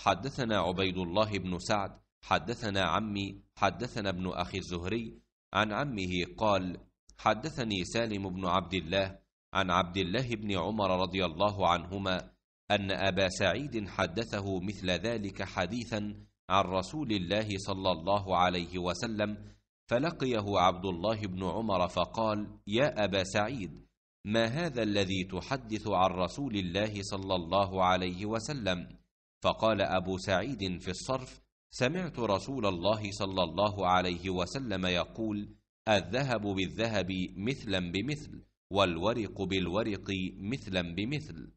حدثنا عبيد الله بن سعد حدثنا عمي حدثنا ابن أخي الزهري عن عمه قال حدثني سالم بن عبد الله عن عبد الله بن عمر رضي الله عنهما أن أبا سعيد حدثه مثل ذلك حديثا عن رسول الله صلى الله عليه وسلم فلقيه عبد الله بن عمر فقال يا أبا سعيد ما هذا الذي تحدث عن رسول الله صلى الله عليه وسلم؟ فقال أبو سعيد في الصرف سمعت رسول الله صلى الله عليه وسلم يقول الذهب بالذهب مثلا بمثل والورق بالورق مثلا بمثل